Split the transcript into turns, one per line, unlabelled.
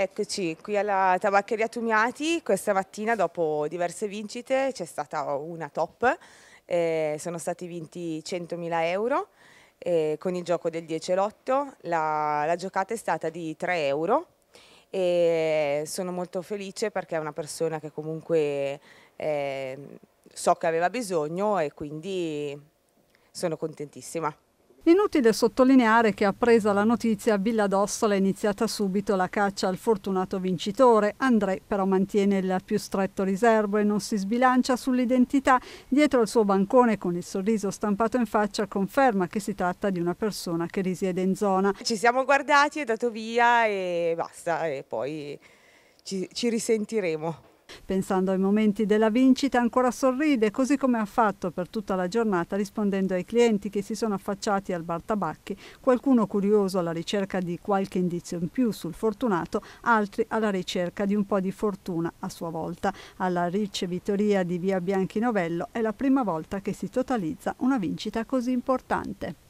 Eccoci qui alla tabaccheria Tumiati, questa mattina dopo diverse vincite c'è stata una top, eh, sono stati vinti 100.000 euro eh, con il gioco del 10 lotto, la, la giocata è stata di 3 euro e sono molto felice perché è una persona che comunque eh, so che aveva bisogno e quindi sono contentissima.
Inutile sottolineare che appresa la notizia a Villa d'Ossola è iniziata subito la caccia al fortunato vincitore. André però mantiene il più stretto riservo e non si sbilancia sull'identità. Dietro al suo bancone con il sorriso stampato in faccia conferma che si tratta di una persona che risiede in zona. Ci siamo guardati, è dato via
e basta e poi ci, ci risentiremo.
Pensando ai momenti della vincita ancora sorride, così come ha fatto per tutta la giornata rispondendo ai clienti che si sono affacciati al bar tabacchi, qualcuno curioso alla ricerca di qualche indizio in più sul fortunato, altri alla ricerca di un po' di fortuna a sua volta. Alla ricevitoria di via Bianchi Novello è la prima volta che si totalizza una vincita così importante.